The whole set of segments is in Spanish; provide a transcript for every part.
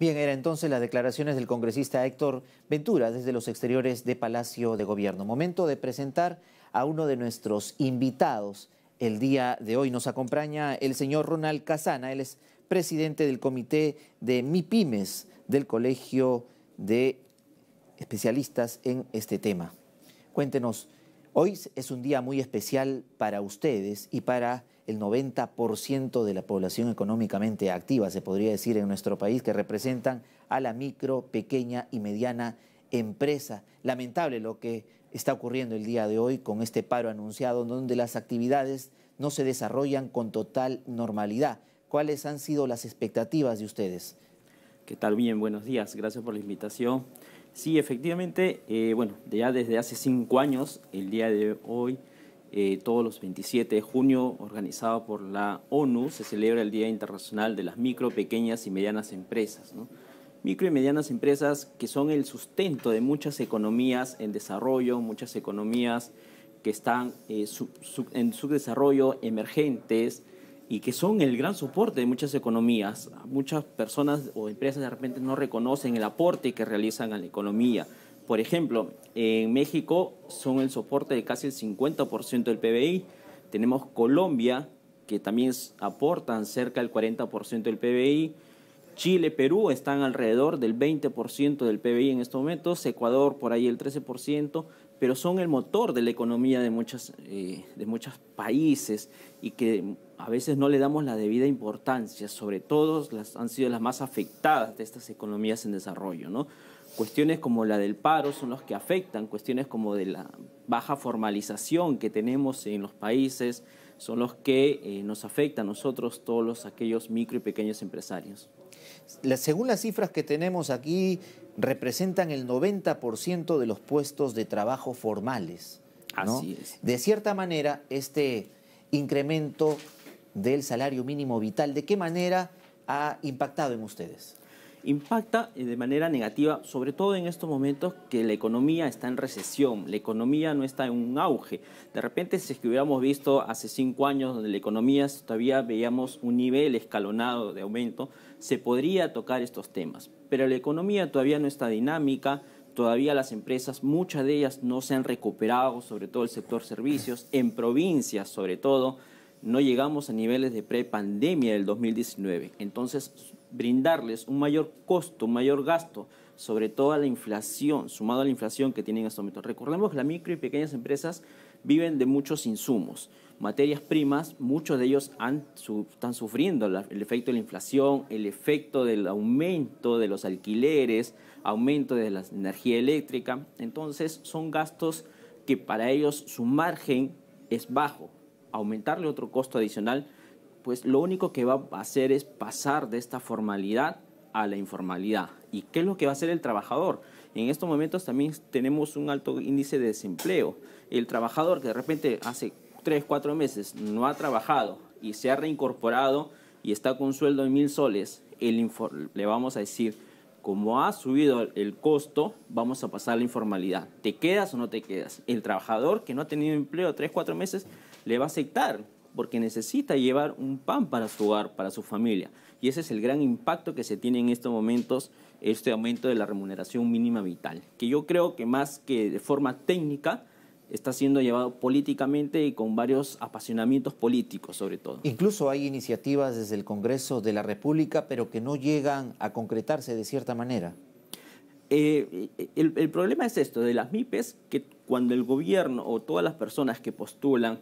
Bien, era entonces las declaraciones del congresista Héctor Ventura desde los exteriores de Palacio de Gobierno. Momento de presentar a uno de nuestros invitados. El día de hoy nos acompaña el señor Ronald Casana, él es presidente del comité de MIPIMES del Colegio de Especialistas en este tema. Cuéntenos, hoy es un día muy especial para ustedes y para el 90% de la población económicamente activa, se podría decir, en nuestro país, que representan a la micro, pequeña y mediana empresa. Lamentable lo que está ocurriendo el día de hoy con este paro anunciado, donde las actividades no se desarrollan con total normalidad. ¿Cuáles han sido las expectativas de ustedes? ¿Qué tal? Bien, buenos días. Gracias por la invitación. Sí, efectivamente, eh, bueno, ya desde hace cinco años, el día de hoy, eh, todos los 27 de junio, organizado por la ONU, se celebra el Día Internacional de las Micro, Pequeñas y Medianas Empresas. Micro y medianas empresas que son el sustento de muchas economías en desarrollo, muchas economías que están eh, en subdesarrollo, emergentes, y que son el gran soporte de muchas economías. Muchas personas o empresas de repente no reconocen el aporte que realizan a la economía. Por ejemplo, en México son el soporte de casi el 50% del PBI. Tenemos Colombia, que también aportan cerca del 40% del PBI. Chile, Perú están alrededor del 20% del PBI en estos momentos, Ecuador por ahí el 13%, pero son el motor de la economía de, muchas, eh, de muchos países y que a veces no le damos la debida importancia, sobre todo las, han sido las más afectadas de estas economías en desarrollo. ¿no? Cuestiones como la del paro son los que afectan, cuestiones como de la baja formalización que tenemos en los países son los que eh, nos afectan a nosotros, todos aquellos micro y pequeños empresarios. según las cifras que tenemos aquí, representan el 90% de los puestos de trabajo formales. Así es. De cierta manera, este incremento del salario mínimo vital, ¿de qué manera ha impactado en ustedes? impacta eh, de manera negativa, sobre todo en estos momentos que la economía está en recesión, la economía no está en un auge. De repente, si es que hubiéramos visto hace cinco años donde la economía todavía veíamos un nivel escalonado de aumento, se podría tocar estos temas. Pero la economía todavía no está dinámica, todavía las empresas, muchas de ellas no se han recuperado, sobre todo el sector servicios, en provincias sobre todo, no llegamos a niveles de prepandemia del 2019. Entonces, brindarles un mayor costo, un mayor gasto, sobre todo a la inflación, sumado a la inflación que tienen en estos momentos. Recordemos que las micro y pequeñas empresas viven de muchos insumos, materias primas, muchos de ellos están sufriendo el efecto de la inflación, el efecto del aumento de los alquileres, aumento de la energía eléctrica, entonces son gastos que para ellos su margen es bajo. Aumentarle otro costo adicional pues lo único que va a hacer es pasar de esta formalidad a la informalidad. ¿Y qué es lo que va a hacer el trabajador? En estos momentos también tenemos un alto índice de desempleo. El trabajador que de repente hace 3, 4 meses no ha trabajado y se ha reincorporado y está con sueldo de mil soles, el le vamos a decir, como ha subido el costo, vamos a pasar a la informalidad. ¿Te quedas o no te quedas? El trabajador que no ha tenido empleo 3, cuatro meses le va a aceptar porque necesita llevar un pan para su hogar, para su familia. Y ese es el gran impacto que se tiene en estos momentos, este aumento de la remuneración mínima vital, que yo creo que más que de forma técnica, está siendo llevado políticamente y con varios apasionamientos políticos sobre todo. Incluso hay iniciativas desde el Congreso de la República, pero que no llegan a concretarse de cierta manera. Eh, eh, el, problema es esto, de las MIPES, que cuando el gobierno o todas las personas que postulan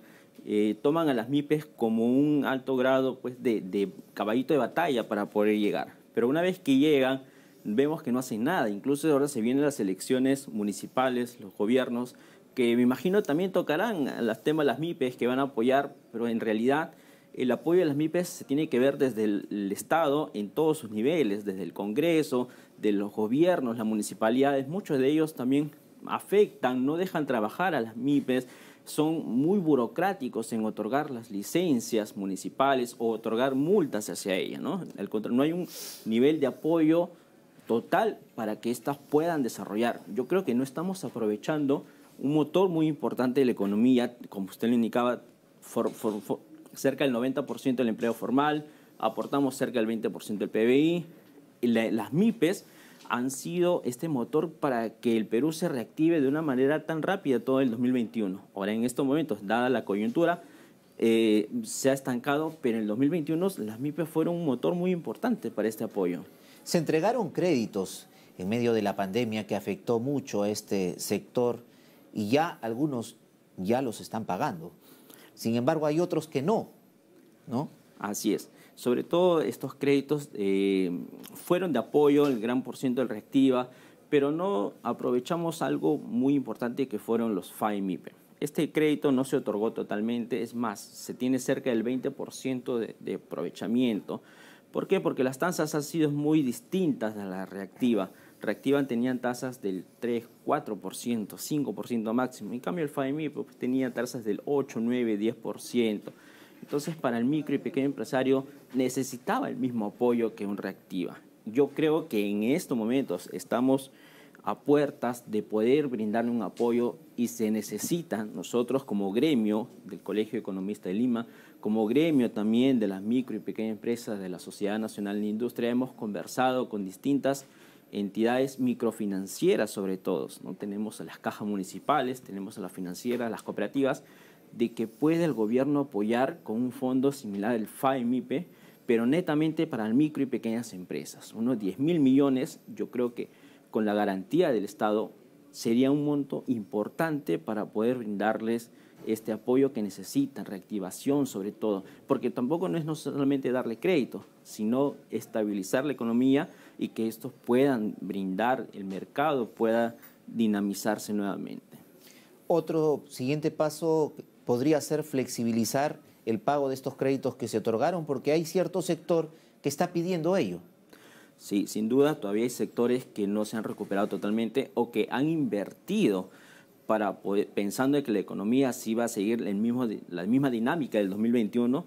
eh, toman a las MIPES como un alto grado pues, de, caballito de batalla para poder llegar. Pero una vez que llegan, vemos que no hacen nada. Incluso ahora se vienen las elecciones municipales, los gobiernos, que me imagino también tocarán los temas de las MIPES que van a apoyar, pero en realidad el apoyo de las MIPES se tiene que ver desde el, Estado en todos sus niveles, desde el Congreso, de los gobiernos, las municipalidades, muchos de ellos también afectan, no dejan trabajar a las MIPES, son muy burocráticos en otorgar las licencias municipales o otorgar multas hacia ellas. ¿no? hay un nivel de apoyo total para que éstas puedan desarrollar. Yo creo que no estamos aprovechando un motor muy importante de la economía, como usted lo indicaba, cerca del 90% del empleo formal, aportamos cerca del 20% del PBI, las MIPES han sido este motor para que el Perú se reactive de una manera tan rápida todo el 2021. Ahora, en estos momentos, dada la coyuntura, eh, se ha estancado, pero en el 2021 las MIPES fueron un motor muy importante para este apoyo. Se entregaron créditos en medio de la pandemia que afectó mucho a este sector y ya algunos ya los están pagando. Sin embargo, hay otros que no, ¿no? Así es sobre todo estos créditos eh, fueron de apoyo, el gran porcentaje del reactiva, pero no aprovechamos algo muy importante que fueron los 5-mip. Este crédito no se otorgó totalmente, es más, se tiene cerca del 20% de, aprovechamiento. ¿Por qué? Porque las tasas han sido muy distintas de la reactiva. Reactiva tenían tasas del 3, 4%, 5% máximo. En cambio, el FIMIPE pues, tenía tasas del 8, 9, 10%. Entonces, para el micro y pequeño empresario necesitaba el mismo apoyo que un reactiva. Yo creo que en estos momentos estamos a puertas de poder brindarle un apoyo y se necesita nosotros como gremio del Colegio Economista de Lima, como gremio también de las micro y pequeñas empresas de la Sociedad Nacional de Industria, hemos conversado con distintas entidades microfinancieras sobre todo. ¿no? Tenemos a las cajas municipales, tenemos a las financieras, las cooperativas, de que puede el gobierno apoyar con un fondo similar al FAEMIPE, pero netamente para el micro y pequeñas empresas. Unos 10 mil millones, yo creo que con la garantía del Estado sería un monto importante para poder brindarles este apoyo que necesitan, reactivación sobre todo, porque tampoco no es no solamente darle crédito, sino estabilizar la economía y que estos puedan brindar, el mercado pueda dinamizarse nuevamente. Otro siguiente paso podría ser flexibilizar el pago de estos créditos que se otorgaron, porque hay cierto sector que está pidiendo ello. Sí, sin duda, todavía hay sectores que no se han recuperado totalmente o que han invertido para poder, pensando que la economía sí va a seguir el mismo, la misma dinámica del 2021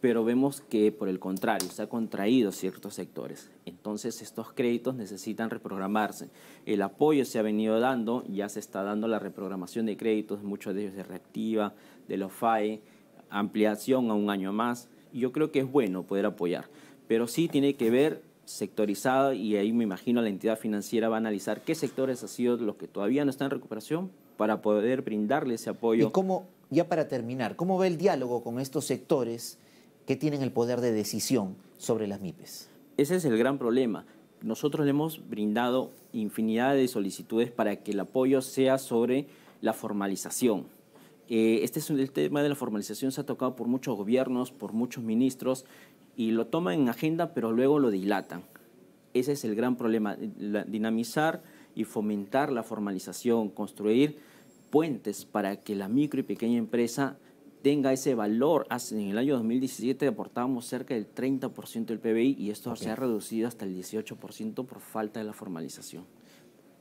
pero vemos que por el contrario se ha contraído ciertos sectores. Entonces estos créditos necesitan reprogramarse. El apoyo se ha venido dando, ya se está dando la reprogramación de créditos, muchos de ellos de reactiva, de los FAE, ampliación a un año más. Yo creo que es bueno poder apoyar, pero sí tiene que ver sectorizado y ahí me imagino la entidad financiera va a analizar qué sectores han sido los que todavía no están en recuperación para poder brindarle ese apoyo. Y cómo, ya para terminar, ¿cómo ve el diálogo con estos sectores? que tienen el poder de decisión sobre las MIPES. Ese es el gran problema. Nosotros le hemos brindado infinidad de solicitudes para que el apoyo sea sobre la formalización. Eh, este es el tema de la formalización se ha tocado por muchos gobiernos, por muchos ministros y lo toman en agenda, pero luego lo dilatan. Ese es el gran problema, dinamizar y fomentar la formalización, construir puentes para que la micro y pequeña empresa tenga ese valor. En el año 2017 aportábamos cerca del 30% del PBI y esto se ha reducido hasta el 18% por falta de la formalización.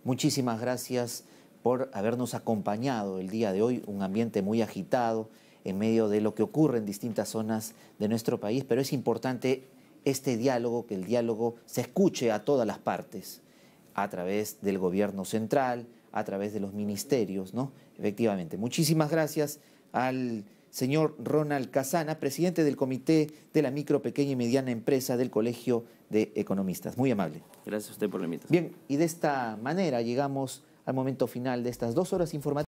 Muchísimas gracias por habernos acompañado el día de hoy, un ambiente muy agitado en medio de lo que ocurre en distintas zonas de nuestro país, pero es importante este diálogo, que el diálogo se escuche a todas las partes, a través del gobierno central, a través de los ministerios, ¿no? Efectivamente. Muchísimas gracias al señor Ronald Casana, presidente del Comité de la Micro, Pequeña y Mediana Empresa del Colegio de Economistas. Muy amable. Gracias a usted por la invitación. Bien, y de esta manera llegamos al momento final de estas dos horas informativas.